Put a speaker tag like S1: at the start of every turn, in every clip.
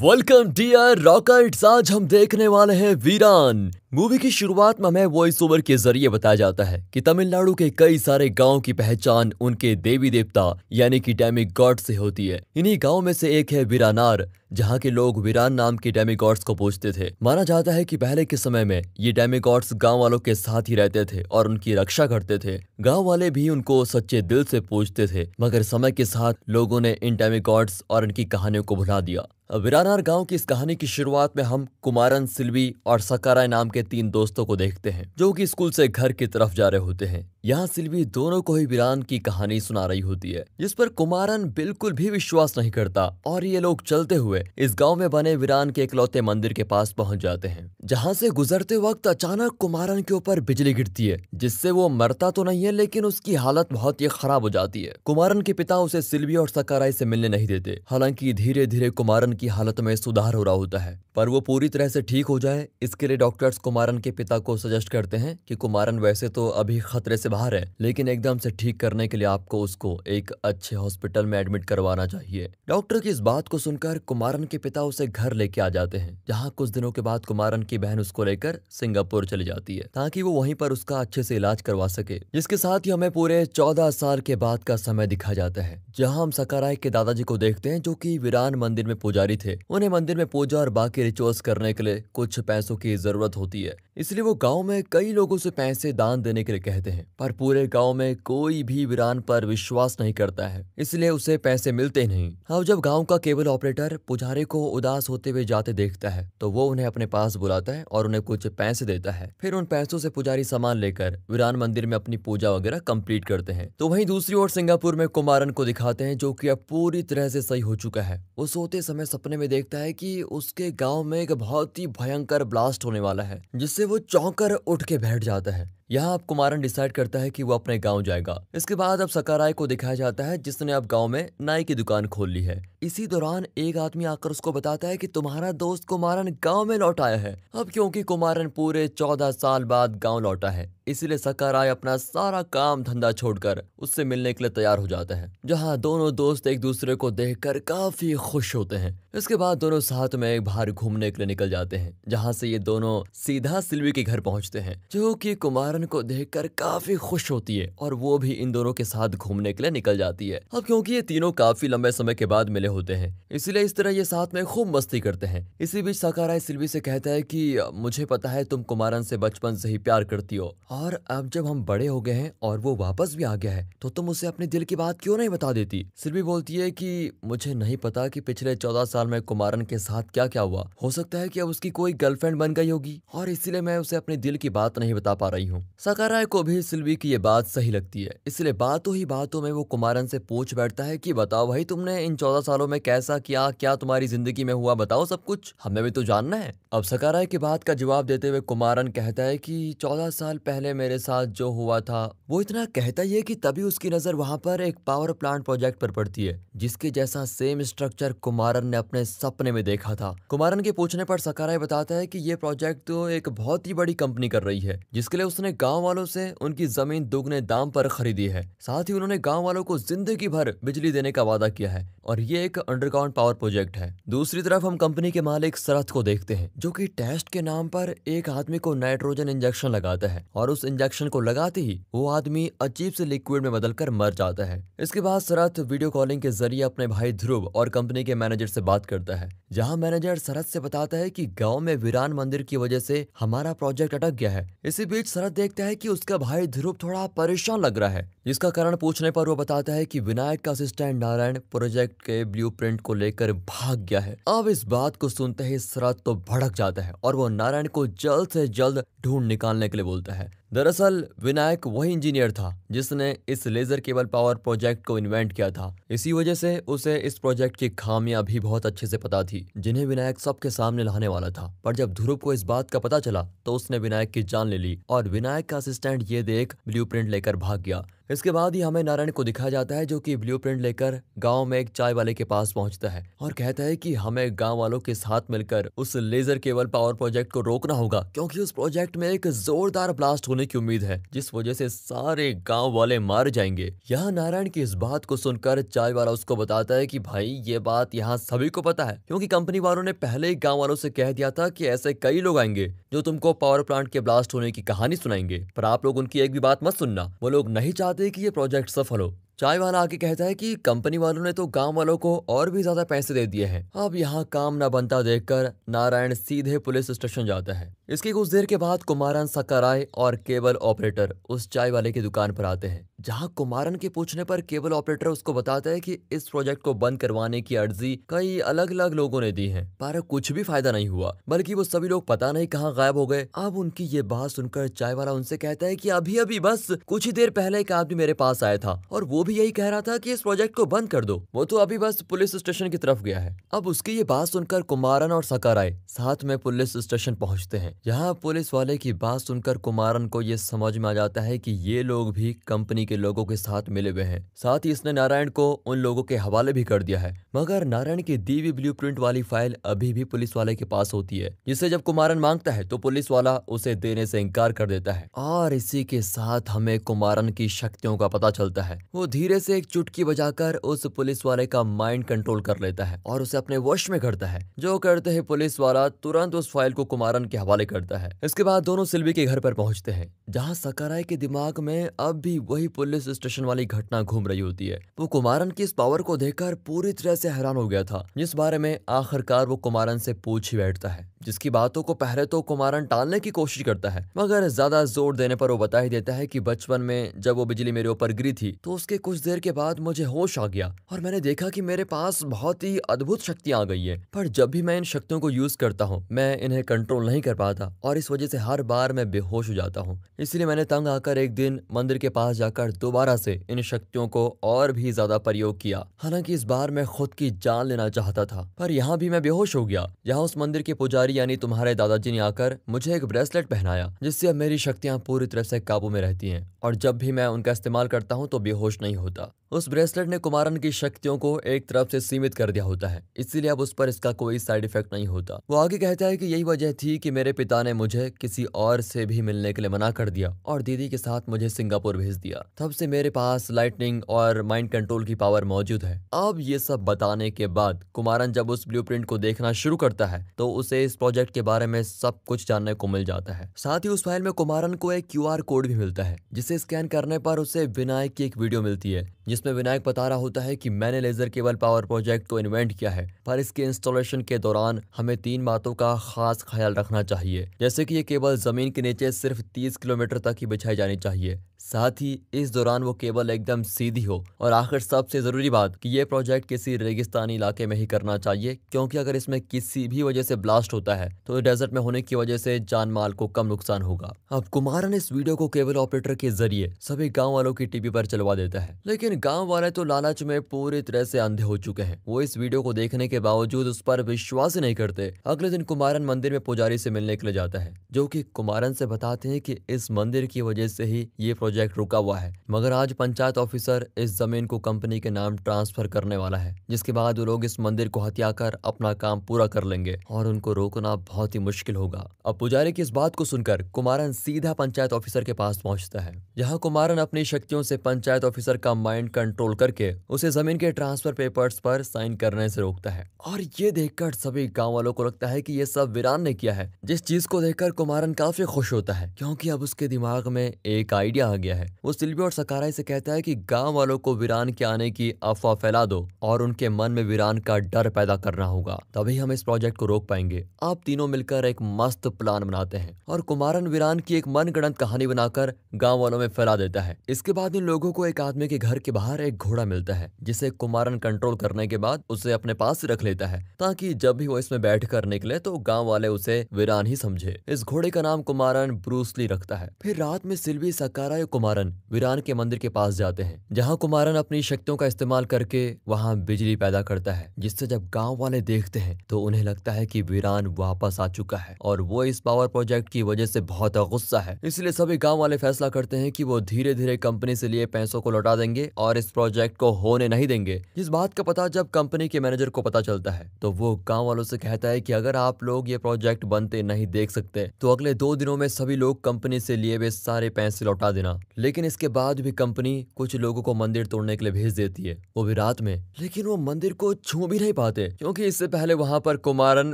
S1: welcome dear rockets आज हम देखने वाले हैं वीरान मूवी की शुरुआत में हमें वॉइस ओवर के जरिए बताया जाता है कि तमिलनाडु के कई सारे गांव की पहचान उनके देवी देवता यानी कि डेमी गॉड से होती है इन्हीं गांव में से एक है वीरानार जहाँ के लोग वीरान नाम के डेमी गॉड्स को पूजते थे माना जाता है कि पहले के समय में ये डेमी गॉड्स गाँव वालों के साथ ही रहते थे और उनकी रक्षा करते थे गाँव वाले भी उनको सच्चे दिल से पूजते थे मगर समय के साथ लोगों ने इन डेमी गॉड्स और इनकी कहानियों को भुला दिया विरानार गांव की इस कहानी की शुरुआत में हम कुमारन सिल्वी और सकाराय नाम के तीन दोस्तों को देखते हैं जो कि स्कूल से घर की तरफ जा रहे होते हैं यहाँ सिल्वी दोनों को ही वीरान की कहानी सुना रही होती है जिस पर कुमारन बिल्कुल भी विश्वास नहीं करता और ये लोग चलते हुए इस गांव में बने वीरान के इकलौते मंदिर के पास पहुंच जाते हैं जहाँ से गुजरते वक्त अचानक कुमारन के ऊपर बिजली गिरती है जिससे वो मरता तो नहीं है लेकिन उसकी हालत बहुत ही खराब हो जाती है कुमारन के पिता उसे सिल्वी और सकाराई से मिलने नहीं देते हालांकि धीरे धीरे कुमारन की हालत में सुधार हो रहा होता है पर वो पूरी तरह से ठीक हो जाए इसके लिए डॉक्टर्स कुमारन के पिता को सजेस्ट करते हैं कि कुमारन वैसे तो अभी खतरे से बाहर है लेकिन एकदम से ठीक करने के लिए आपको उसको एक अच्छे हॉस्पिटल में एडमिट करवाना चाहिए डॉक्टर की इस बात को सुनकर कुमारन के पिता उसे घर लेके आ जाते हैं जहाँ कुछ दिनों के बाद कुमारन की बहन उसको लेकर सिंगापुर चली जाती है ताकि वो वहीं पर उसका अच्छे से इलाज करवा सके जिसके साथ ही हमें पूरे चौदह साल के बाद का समय दिखा जाता है जहाँ हम सकाराय के दादाजी को देखते हैं जो की वीरान मंदिर में पुजारी थे उन्हें मंदिर में पूजा और बाकी रिचुअल्स करने के लिए कुछ पैसों की जरूरत होती है इसलिए वो गाँव में कई लोगों से पैसे दान देने के लिए कहते हैं पर पूरे गांव में कोई भी वीरान पर विश्वास नहीं करता है इसलिए उसे पैसे मिलते नहीं अब हाँ, जब गांव का केबल ऑपरेटर पुजारी को उदास होते हुए जाते देखता है तो वो उन्हें अपने पास बुलाता है और उन्हें कुछ पैसे देता है फिर उन पैसों से पुजारी सामान लेकर वीरान मंदिर में अपनी पूजा वगैरह कम्प्लीट करते हैं तो वही दूसरी ओर सिंगापुर में कुमारन को दिखाते हैं जो की अब पूरी तरह से सही हो चुका है वो सोते समय सपने में देखता है की उसके गाँव में एक बहुत ही भयंकर ब्लास्ट होने वाला है जिससे वो चौंक उठ के बैठ जाता है यहाँ अब कुमारन डिसाइड करते कहता है कि वो अपने गांव जाएगा इसके बाद अब सकाराय को दिखाया जाता है जिसने अब गांव में नाई की दुकान खोल ली है इसी दौरान एक आदमी आकर उसको बताता है कि तुम्हारा दोस्त कुमारन गांव में लौट आया है अब क्योंकि कुमारन पूरे चौदह साल बाद गांव लौटा है इसलिए राय अपना सारा काम धंधा छोड़कर उससे मिलने के लिए तैयार हो जाता है जहाँ दोनों दोस्त एक दूसरे को देख काफी खुश होते हैं इसके बाद दोनों साथ में एक बाहर घूमने के लिए निकल जाते हैं जहाँ से ये दोनों सीधा सिल्वी के घर पहुँचते हैं जो की कुमारन को देख काफी खुश होती है और वो भी इन दोनों के साथ घूमने के लिए निकल जाती है अब क्योंकि ये तीनों काफी लंबे समय के बाद मिले होते हैं इसीलिए इस तरह ये साथ में खूब मस्ती करते हैं इसी बीच सकाराय सिल्वी से कहता है कि मुझे पता है तुम कुमारन से बचपन से ही प्यार करती हो और अब जब हम बड़े हो गए हैं और वो वापस भी आ गया है तो तुम उसे अपने दिल की बात क्यों नहीं बता देती सिल्वी बोलती है की मुझे नहीं पता की पिछले चौदह साल में कुमारन के साथ क्या क्या हुआ हो सकता है की अब उसकी कोई गर्लफ्रेंड बन गई होगी और इसीलिए मैं उसे अपने दिल की बात नहीं बता पा रही हूँ सकाराय को भी सिल्वी की ये बात सही लगती है इसलिए बातों ही बातों में वो कुमारन से पूछ बैठता है की बताओ भाई तुमने इन चौदह सालों सालों में कैसा क्या क्या तुम्हारी जिंदगी में हुआ बताओ सब कुछ हमें भी तो जानना है अब सकाराय की बात का जवाब देते हुए कुमारन कहता है कि चौदह साल पहले मेरे साथ जो हुआ था वो इतना कहता ही है कि तभी उसकी नजर वहां पर एक पावर प्लांट प्रोजेक्ट पर पड़ती है जिसके जैसा सेम स्ट्रक्चर कुमारन ने अपने सपने में देखा था कुमारन के पूछने पर सकाराय बताता है कि ये प्रोजेक्ट तो एक बहुत ही बड़ी कंपनी कर रही है जिसके लिए उसने गाँव वालों से उनकी जमीन दुगने दाम पर खरीदी है साथ ही उन्होंने गाँव वालों को जिंदगी भर बिजली देने का वादा किया है और ये एक एक अंडरग्राउंड पावर प्रोजेक्ट है दूसरी तरफ हम कंपनी के मालिक शरद को देखते हैं जो कि टेस्ट के नाम पर एक आदमी को नाइट्रोजन इंजेक्शन लगाता है और उस इंजेक्शन को लगाते ही वो आदमी अजीब से लिक्विड में बदलकर मर जाता है इसके बाद शरत वीडियो कॉलिंग के जरिए अपने भाई ध्रुव और कंपनी के मैनेजर से बात करता है जहाँ मैनेजर शरद से बताता है की गाँव में वीरान मंदिर की वजह से हमारा प्रोजेक्ट अटक गया है इसी बीच शरद देखता है की उसका भाई ध्रुव थोड़ा परेशान लग रहा है जिसका कारण पूछने पर वो बताता है की विनायक का असिस्टेंट नारायण प्रोजेक्ट के ब्लू ब्लूप्रिंट को लेकर भाग गया है अब इस बात को सुनते ही शरद तो भड़क जाता है और वो नारायण को जल्द से जल्द ढूंढ निकालने के लिए बोलता है दरअसल विनायक वही इंजीनियर था जिसने इस लेजर केबल पावर प्रोजेक्ट को इन्वेंट किया था इसी वजह से उसे इस प्रोजेक्ट की खामियां भी बहुत अच्छे से पता थी जिन्हें विनायक सबके सामने लाने वाला था पर जब ध्रुव को इस बात का पता चला तो उसने विनायक की जान ले ली और विनायक का असिस्टेंट ये देख ब्लू लेकर भाग गया इसके बाद ही हमें नारायण को दिखाया जाता है जो कि ब्लूप्रिंट लेकर गांव में एक चाय वाले के पास पहुंचता है और कहता है कि हमें गांव वालों के साथ मिलकर उस लेजर केबल पावर प्रोजेक्ट को रोकना होगा क्योंकि उस प्रोजेक्ट में एक जोरदार ब्लास्ट होने होने की उम्मीद है जिस वजह से सारे गांव वाले मार जाएंगे यहाँ नारायण की इस बात को सुनकर चाय वाला उसको बताता है कि भाई ये बात यहाँ सभी को पता है क्योंकि कंपनी वालों ने पहले ही गाँव वालों से कह दिया था कि ऐसे कई लोग आएंगे जो तुमको पावर प्लांट के ब्लास्ट होने की कहानी सुनाएंगे पर आप लोग उनकी एक भी बात मत सुनना वो लोग नहीं चाहते की ये प्रोजेक्ट सफल हो चाय वाला आके कहता है कि कंपनी वालों ने तो गांव वालों को और भी ज्यादा पैसे दे दिए हैं अब यहाँ काम न बनता देखकर नारायण सीधे पुलिस स्टेशन जाता है इसके कुछ देर के बाद कुमारन राय और केबल ऑपरेटर उस चाय वाले की दुकान पर आते हैं जहां कुमारन के पूछने पर केबल ऑपरेटर उसको बताता है कि इस प्रोजेक्ट को बंद करवाने की अर्जी कई अलग अलग लोगों ने दी है पर कुछ भी फायदा नहीं हुआ बल्कि वो सभी लोग पता नहीं कहाँ गायब हो गए अब उनकी ये बात सुनकर चाय वाला उनसे कहता है की अभी अभी बस कुछ ही देर पहले एक आदमी मेरे पास आया था और वो भी यही कह रहा था की इस प्रोजेक्ट को बंद कर दो वो तो अभी बस पुलिस स्टेशन की तरफ गया है अब उसकी ये बात सुनकर कुमारन और सकार आए साथ में पुलिस स्टेशन पहुँचते हैं यहाँ पुलिस वाले की बात सुनकर कुमारन को ये समझ में आ जाता है की ये लोग भी कंपनी के लोगों के साथ मिले हुए हैं साथ ही इसने नारायण को उन लोगों के हवाले भी कर दिया है मगर नारायण की दी हुई ब्लू वाली फाइल अभी भी पुलिस वाले के पास होती है जिसे जब कुमारन मांगता है तो पुलिस वाला उसे देने से इनकार कर देता है और इसी के साथ हमें कुमारन की शक्तियों का पता चलता है वो धीरे से एक चुटकी बजाकर उस पुलिस वाले का माइंड कंट्रोल कर लेता है और उसे अपने वश में करता है जो करते ही पुलिस वाला तुरंत उस फाइल को कुमारन के हवाले करता है इसके बाद दोनों सिल्वी के घर पर पहुंचते हैं जहां सकाराय के दिमाग में अब भी वही पुलिस स्टेशन वाली घटना घूम रही होती है वो कुमारन की इस पावर को देखकर पूरी तरह से हैरान हो गया था जिस बारे में आखिरकार वो कुमारन से पूछ ही बैठता है जिसकी बातों को पहले तो कुमारन टालने की कोशिश करता है मगर ज्यादा जोर देने पर वो बता ही देता है कि बचपन में जब वो बिजली मेरे ऊपर गिरी थी तो उसके कुछ देर के बाद मुझे होश आ गया और मैंने देखा कि मेरे पास बहुत ही अद्भुत शक्तियां आ गई है पर जब भी मैं इन शक्तियों को यूज करता हूँ मैं इन्हें कंट्रोल नहीं कर पाता और इस वजह से हर बार मैं बेहोश हो जाता हूँ इसलिए मैंने तंग आकर एक दिन मंदिर के पास जाकर दोबारा से इन शक्तियों को और भी ज्यादा प्रयोग किया हालांकि इस बार मैं खुद की जान लेना चाहता था पर यहाँ भी मैं बेहोश हो गया यहाँ उस मंदिर के पुजारी यानी तुम्हारे दादाजी ने आकर मुझे एक ब्रेसलेट पहनाया जिससे अब मेरी शक्तियाँ पूरी तरह से काबू में रहती है और जब भी मैं उनका इस्तेमाल करता हूँ तो बेहोश नहीं होता उस ब्रेसलेट ने कुमारन की शक्तियों को एक तरफ से सीमित कर दिया होता है इसीलिए अब उस पर इसका कोई साइड इफेक्ट नहीं होता वो आगे कहता है कि यही वजह थी कि मेरे पिता ने मुझे किसी और से भी मिलने के लिए मना कर दिया और दीदी के साथ मुझे सिंगापुर भेज दिया तब से मेरे पास लाइटनिंग और माइंड कंट्रोल की पावर मौजूद है अब ये सब बताने के बाद कुमारन जब उस ब्लूप्रिंट को देखना शुरू करता है तो उसे इस प्रोजेक्ट के बारे में सब कुछ जानने को मिल जाता है साथ ही उस फाइल में कुमारन को एक क्यू कोड भी मिलता है जिसे स्कैन करने पर उसे विनायक की एक वीडियो मिलती है जिसमें विनायक बता रहा होता है कि मैंने लेजर केबल पावर प्रोजेक्ट को इन्वेंट किया है पर इसके इंस्टॉलेशन के दौरान हमें तीन बातों का खास ख्याल रखना चाहिए जैसे कि ये केबल जमीन के नीचे सिर्फ तीस किलोमीटर तक ही बिछाई जानी चाहिए साथ ही इस दौरान वो केबल एकदम सीधी हो और आखिर सबसे ज़रूरी बात कि ये प्रोजेक्ट किसी रेगिस्तानी इलाके में ही करना चाहिए क्योंकि अगर इसमें किसी भी वजह से ब्लास्ट होता है तो डेजर्ट में होने की वजह से जान माल को कम नुकसान होगा अब कुमारन इस वीडियो को केबल ऑपरेटर के जरिए सभी गाँव वालों की टीवी पर चलवा देता है लेकिन गाँव वाले तो लालच में पूरी तरह से अंधे हो चुके हैं वो इस वीडियो को देखने के बावजूद उस पर विश्वास नहीं करते अगले दिन कुमारन मंदिर में पुजारी से मिलने के लिए जाता है जो की कुमारन से बताते हैं की इस मंदिर की वजह से ही ये प्रोजेक्ट प्रोजेक्ट रुका हुआ है मगर आज पंचायत ऑफिसर इस जमीन को कंपनी के नाम ट्रांसफर करने वाला है जिसके बाद वो लोग इस मंदिर को हत्या कर अपना काम पूरा कर लेंगे और उनको रोकना बहुत ही मुश्किल होगा अब पुजारी की इस बात को सुनकर कुमारन सीधा पंचायत ऑफिसर के पास पहुंचता है यहाँ कुमारन अपनी शक्तियों से पंचायत ऑफिसर का माइंड कंट्रोल करके उसे जमीन के ट्रांसफर पेपर्स पर साइन करने से रोकता है और ये देखकर सभी गाँव वालों को लगता है की ये सब वीरान ने किया है जिस चीज को देखकर कुमारन काफी खुश होता है क्योंकि अब उसके दिमाग में एक आइडिया आ गया है वो सिल्वी और सकाराई से कहता है कि गांव वालों को वीरान के आने की अफवाह फैला दो और उनके मन में वीरान का डर पैदा करना होगा तभी हम इस प्रोजेक्ट को रोक पाएंगे आप तीनों मिलकर एक मस्त प्लान बनाते हैं और कुमारन वीरान की एक मनगणत कहानी बनाकर गाँव वालों में फैला देता है इसके बाद इन लोगों को एक आदमी के घर के बाहर एक घोड़ा मिलता है जिसे कुमारन कंट्रोल करने के बाद उसे अपने पास रख लेता है ताकि जब भी वो इसमें बैठ कर निकले तो गाँव वाले उसे वीरान ही समझे इस घोड़े का नाम कुमारन ब्रूसली रखता है फिर रात में सिल्वी सकारा कुमारन वीरान के मंदिर के पास जाते हैं जहाँ कुमारन अपनी शक्तियों का इस्तेमाल करके वहाँ बिजली पैदा करता है जिससे जब गाँव वाले देखते हैं तो उन्हें लगता है की वीरान वापस आ चुका है और वो इस पावर प्रोजेक्ट की वजह से बहुत गुस्सा है इसलिए सभी गाँव वाले फैसला करते हैं की वो धीरे धीरे कंपनी से लिए पैसों को लौटा देंगे और इस प्रोजेक्ट को होने नहीं देंगे इस बात का पता जब कंपनी के मैनेजर को पता चलता है तो वो गाँव वालों से कहता है की अगर आप लोग ये प्रोजेक्ट बनते नहीं देख सकते तो अगले दो दिनों में सभी लोग कंपनी से लिए हुए सारे पैसे लौटा देना बना लेकिन इसके बाद भी कंपनी कुछ लोगों को मंदिर तोड़ने के लिए भेज देती है वो भी रात में लेकिन वो मंदिर को छू भी नहीं पाते क्योंकि इससे पहले वहां पर कुमारन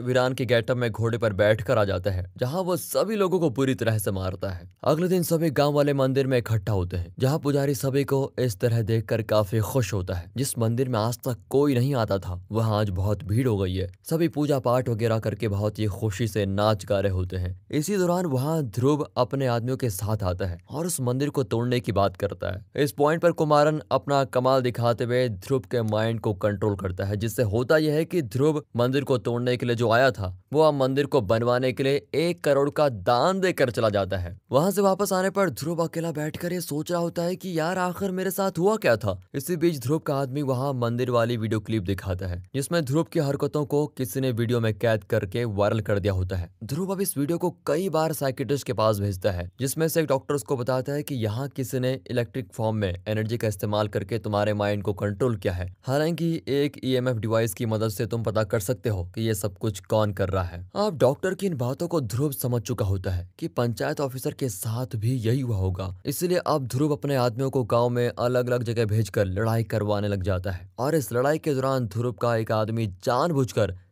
S1: वीरान के गेटअप में घोड़े पर कर आ जाता है जहाँ वो सभी लोगों को पूरी तरह से मारता है अगले दिन सभी गाँव वाले मंदिर में इकट्ठा होते हैं जहाँ पुजारी सभी को इस तरह देख काफी खुश होता है जिस मंदिर में आज तक कोई नहीं आता था वहाँ आज बहुत भीड़ हो गई है सभी पूजा पाठ वगैरह करके बहुत ही खुशी से नाच गा रहे होते हैं इसी दौरान वहाँ ध्रुव अपने आदमियों के साथ आता है और उस मंदिर मंदिर को तोड़ने की बात करता है इस पॉइंट पर कुमारन अपना कमाल दिखाते हुए ध्रुव के माइंड को कंट्रोल करता है जिससे होता यह है कि ध्रुव मंदिर को तोड़ने के लिए जो आया था वो अब मंदिर को बनवाने के लिए एक करोड़ का दान देकर चला जाता है वहां से वापस आने पर ध्रुव अकेला बैठ ये सोच रहा होता है की यार आखिर मेरे साथ हुआ क्या था इसी बीच ध्रुव का आदमी वहाँ मंदिर वाली वीडियो क्लिप दिखाता है जिसमे ध्रुव की हरकतों को किसी ने वीडियो में कैद करके वायरल कर दिया होता है ध्रुव अब इस वीडियो को कई बार साइकेटिस्ट के पास भेजता है जिसमें से एक डॉक्टर उसको बताता है कि यहाँ किसी ने इलेक्ट्रिक फॉर्म में एनर्जी का इस्तेमाल करके तुम्हारे माइंड को कंट्रोल किया है हालांकि एक ईएमएफ डिवाइस की मदद से तुम पता कर सकते हो कि ये सब कुछ कौन कर रहा है अब डॉक्टर की इन बातों को ध्रुव समझ चुका होता है कि पंचायत ऑफिसर के साथ भी यही हुआ होगा इसलिए अब ध्रुव अपने आदमियों को गाँव में अलग अलग जगह भेज लड़ाई करवाने लग जाता है और इस लड़ाई के दौरान ध्रुव का एक आदमी जान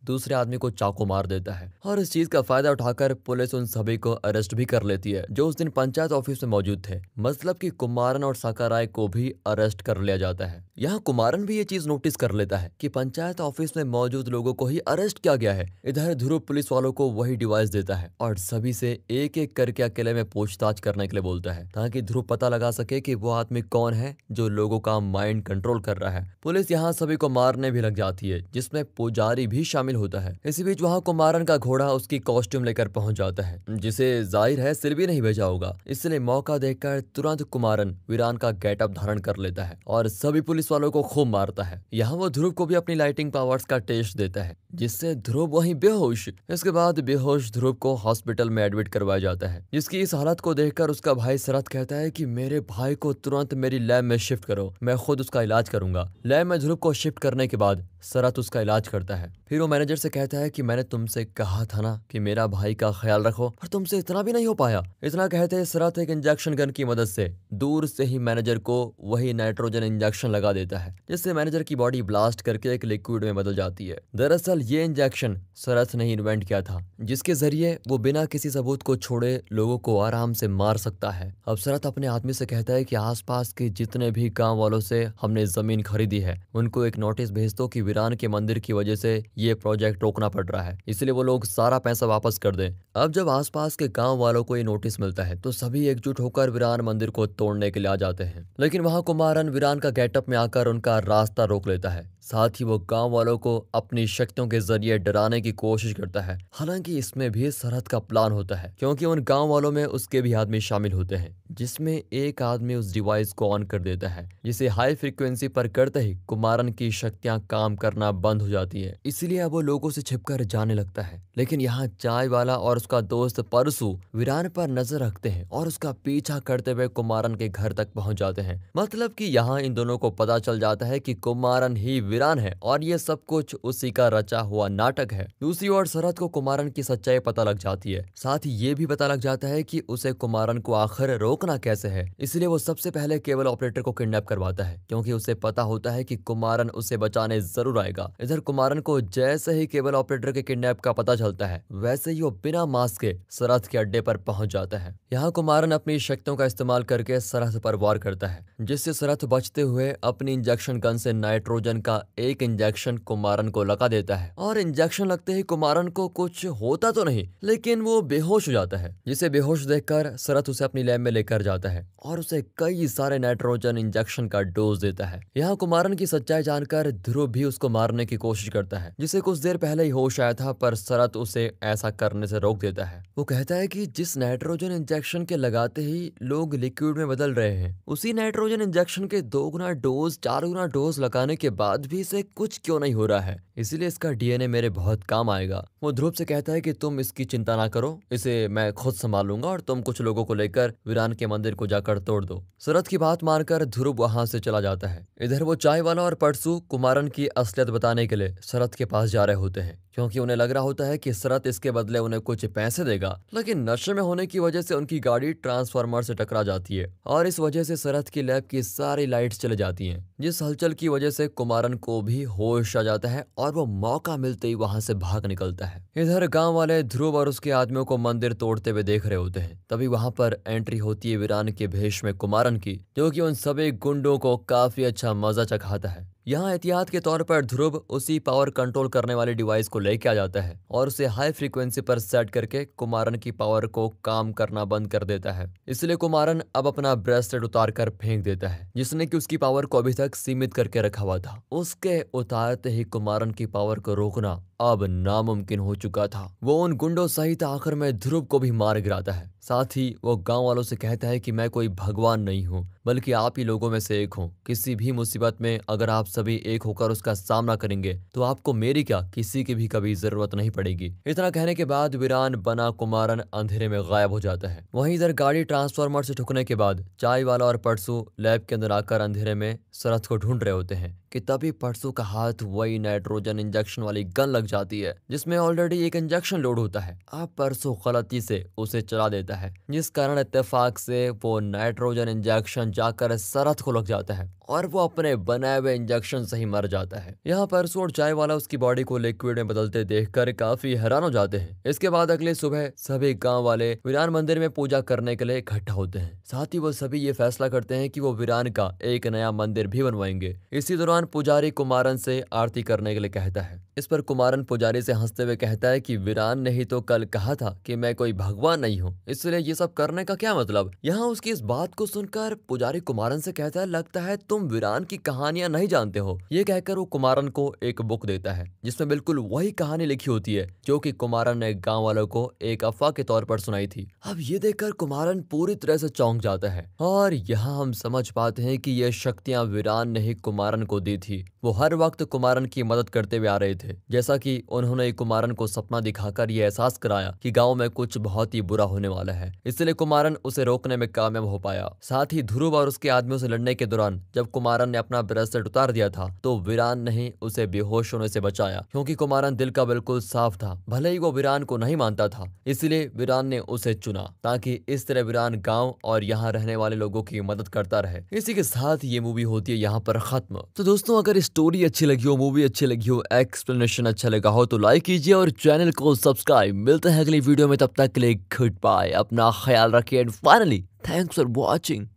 S1: दूसरे आदमी को चाकू मार देता है और इस चीज का फायदा उठाकर पुलिस उन सभी को अरेस्ट भी कर लेती है जो उस दिन पंचायत ऑफिस में मौजूद थे मतलब की कुमारन और राय को भी अरेस्ट कर लिया जाता है यहाँ कुमारन भी ये चीज नोटिस कर लेता है की पंचायत ऑफिस में मौजूद लोगों को ही अरेस्ट किया गया है इधर ध्रुव पुलिस वालों को वही डिवाइस देता है और सभी से एक एक करके अकेले में पूछताछ करने के लिए बोलता है ताकि ध्रुव पता लगा सके कि वो आदमी कौन है जो लोगों का माइंड कंट्रोल कर रहा है पुलिस यहाँ सभी को मारने भी लग जाती है जिसमें पुजारी भी शामिल होता है इसी बीच वहाँ कुमारन का घोड़ा उसकी कॉस्ट्यूम लेकर पहुंच जाता है जिसे जाहिर है सिर भी नहीं भेजा होगा इसलिए मौका देखकर तुरंत कुमारन वीरान का गेटअप धारण कर लेता है और सभी पुलिस वालों को खूब मारता है यहाँ वो ध्रुव को भी अपनी लाइटिंग पावर्स का टेस्ट देता है जिससे ध्रुव वही बेहोश इसके बाद बेहोश ध्रुव को हॉस्पिटल में एडमिट करवाया जाता है जिसकी इस हालत को देखकर उसका भाई शरत कहता है की मेरे भाई को तुरंत मेरी लैब में शिफ्ट करो मैं खुद उसका इलाज करूंगा लैब में ध्रुव को शिफ्ट करने के बाद शरत उसका इलाज करता है फिर वो मैंने मैनेजर से कहता है कि मैंने तुमसे कहा था ना कि मेरा भाई का ख्याल रखो पर तुमसे इतना भी नहीं हो पाया इतना कहते सरात एक इंजेक्शन गन की मदद से दूर से ही मैनेजर को वही नाइट्रोजन इंजेक्शन लगा देता है जिससे मैनेजर की बॉडी ब्लास्ट करके एक लिक्विड में बदल जाती है दरअसल ये इंजेक्शन सरथ ने इन्वेंट किया था जिसके जरिए वो बिना किसी सबूत को छोड़े लोगों को आराम से मार सकता है अब सरत अपने आदमी से कहता है कि आसपास के जितने भी गांव वालों से हमने जमीन खरीदी है उनको एक नोटिस भेज दो कि वीरान के मंदिर की वजह से ये प्रोजेक्ट प्रोजेक्ट रोकना पड़ रहा है इसलिए वो लोग सारा पैसा वापस कर दें अब जब आसपास के गांव वालों को ये नोटिस मिलता है तो सभी एकजुट होकर वीरान मंदिर को तोड़ने के लिए आ जाते हैं लेकिन वहां कुमारन वीरान का गेटअप में आकर उनका रास्ता रोक लेता है साथ ही वो गांव वालों को अपनी शक्तियों के जरिए डराने की कोशिश करता है हालांकि इसमें भी सरहद का प्लान होता है क्योंकि उन गांव वालों में उसके भी आदमी शामिल होते हैं जिसमें एक आदमी उस डिवाइस को ऑन कर देता है जिसे हाई फ्रिक्वेंसी पर करते ही कुमारन की शक्तियां काम करना बंद हो जाती है इसलिए अब वो लोगों से छिपकर जाने लगता है लेकिन यहाँ चाय वाला और उसका दोस्त परसु वीरान पर नजर रखते हैं और उसका पीछा करते हुए कुमारन के घर तक पहुंच जाते हैं मतलब की यहाँ इन दोनों को पता चल जाता है की कुमारन ही वीरान है और ये सब कुछ उसी का रचा हुआ नाटक है दूसरी ओर शरद को कुमारन की सच्चाई पता लग जाती है साथ ही ये भी पता लग जाता है कि उसे कुमारन को आखिर रोकना कैसे है इसलिए वो सबसे पहले केवल ऑपरेटर को किडनेप करवाता है क्योंकि उसे पता होता है की कुमारन उसे बचाने जरूर आएगा इधर कुमारन को जैसे ही केवल ऑपरेटर के किडनैप का पता चलता है वैसे ही वो बिना मास्क के सरथ के अड्डे पर पहुंच जाता है यहाँ कुमारन अपनी शक्तियों का इस्तेमाल करके सरहद पर वार करता है जिससे सरहद बचते हुए अपनी इंजेक्शन गन से नाइट्रोजन का एक इंजेक्शन कुमारन को लगा देता है और इंजेक्शन लगते ही कुमारन को कुछ होता तो नहीं लेकिन वो बेहोश हो जाता है जिसे बेहोश देखकर शरत उसे अपनी लैब में लेकर जाता है और उसे कई सारे नाइट्रोजन इंजेक्शन का डोज देता है यहाँ कुमारन की सच्चाई जानकर ध्रुव भी उसको मारने की कोशिश करता है जिसे कुछ देर पहले ही होश आया था पर शरत उसे ऐसा करने से रोक देता है वो कहता है कि जिस नाइट्रोजन इंजेक्शन के लगाते ही लोग लिक्विड में बदल रहे हैं उसी नाइट्रोजन इंजेक्शन के दो गुना डोज चार गुना डोज लगाने के बाद भी अभी से कुछ क्यों नहीं हो रहा है इसीलिए इसका डीएनए मेरे बहुत काम आएगा वो ध्रुव से कहता है कि तुम इसकी चिंता ना करो इसे मैं खुद संभालूंगा और तुम कुछ लोगों को लेकर वीरान के मंदिर को जाकर तोड़ दो शरद की बात मानकर ध्रुव वहां से चला जाता है इधर वो चाय वाला और परसू कुमारन की असलियत बताने के लिए शरद के पास जा रहे होते हैं क्योंकि उन्हें लग रहा होता है कि सरत इसके बदले उन्हें कुछ पैसे देगा लेकिन नशे में होने की वजह से उनकी गाड़ी ट्रांसफार्मर से टकरा जाती है और इस वजह से सरत की लैब की सारी लाइट चले जाती हैं जिस हलचल की वजह से कुमारन को भी होश आ जाता है और वो मौका मिलते ही वहां से भाग निकलता है इधर गाँव वाले ध्रुव और उसके आदमियों को मंदिर तोड़ते हुए देख रहे होते हैं तभी वहां पर एंट्री होती है वीरान के भेष में कुमारन की जो की उन सभी गुंडों को काफी अच्छा मजा चखाता है यहाँ एहतियात के तौर पर ध्रुव उसी पावर कंट्रोल करने वाले डिवाइस को लेके आ जाता है और उसे हाई फ्रिक्वेंसी पर सेट करके कुमारन की पावर को काम करना बंद कर देता है इसलिए कुमारन अब अपना ब्रेसलेट उतार कर फेंक देता है जिसने की उसकी पावर को अभी तक सीमित करके रखा हुआ था उसके उतारते ही कुमारन की पावर को रोकना अब नामुमकिन हो चुका था वो उन गुंडों सहित आखिर में ध्रुव को भी मार गिराता है साथ ही वो गांव वालों से कहता है कि मैं कोई भगवान नहीं हूँ बल्कि आप ही लोगों में से एक हूँ किसी भी मुसीबत में अगर आप सभी एक होकर उसका सामना करेंगे तो आपको मेरी क्या किसी की भी कभी जरूरत नहीं पड़ेगी इतना कहने के बाद वीरान बना कुमारन अंधेरे में गायब हो जाता है वही इधर गाड़ी ट्रांसफार्मर से ठुकने के बाद चाय वाला और परसू लैब के अंदर आकर अंधेरे में शरद को ढूंढ रहे होते हैं कि तभी परसों का हाथ वही नाइट्रोजन इंजेक्शन वाली गन लग जाती है जिसमें ऑलरेडी एक इंजेक्शन लोड होता है अब परसों गलती से उसे चला देता है जिस कारण इतफाक से वो नाइट्रोजन इंजेक्शन जाकर सरहद को लग जाता है और वो अपने बनाए हुए इंजेक्शन से ही मर जाता है यहाँ परसों और चाय वाला उसकी बॉडी को लिक्विड में बदलते देख कर काफी हैरान हो जाते हैं इसके बाद अगले सुबह सभी गाँव वाले वीरान मंदिर में पूजा करने के लिए इकट्ठा होते हैं साथ ही वो सभी ये फैसला करते हैं की वो वीरान का एक नया मंदिर भी बनवाएंगे इसी दौरान भगवान पुजारी कुमारन से आरती करने के लिए कहता है इस पर कुमारन पुजारी से हंसते हुए कहता है कि वीरान ने ही तो कल कहा था कि मैं कोई भगवान नहीं हूँ इसलिए ये सब करने का क्या मतलब यहाँ उसकी इस बात को सुनकर पुजारी कुमारन से कहता है लगता है तुम वीरान की कहानियां नहीं जानते हो ये कहकर वो कुमारन को एक बुक देता है जिसमें बिल्कुल वही कहानी लिखी होती है जो की कुमारन ने गाँव वालों को एक अफवाह के तौर पर सुनाई थी अब ये देखकर कुमारन पूरी तरह से चौंक जाता है और यहाँ हम समझ पाते हैं की ये शक्तियाँ वीरान ने ही कुमारन को दी थी वो हर वक्त कुमारन की मदद करते हुए आ रहे थे जैसा कि उन्होंने कुमारन को सपना दिखाकर ये एहसास कराया कि गांव में कुछ बहुत ही बुरा होने वाला है इसलिए कुमारन उसे रोकने में कामयाब हो पाया साथ ही ध्रुव और उसके आदमियों से लड़ने के दौरान जब कुमारन ने अपना ब्रेसलेट उतार दिया था तो वीरान ने उसे बेहोश होने से बचाया क्योंकि कुमारन दिल का बिल्कुल साफ था भले ही वो वीरान को नहीं मानता था इसलिए वीरान ने उसे चुना ताकि इस तरह वीरान गाँव और यहाँ रहने वाले लोगों की मदद करता रहे इसी के साथ ये मूवी होती है यहाँ पर खत्म तो दोस्तों अगर स्टोरी अच्छी लगी हो मूवी अच्छी लगी हो एक्सप्लेनेशन अच्छा लगा हो तो लाइक कीजिए और चैनल को सब्सक्राइब मिलते हैं अगली वीडियो में तब तक के लिए गुड बाय अपना ख्याल रखिए and finally thanks for watching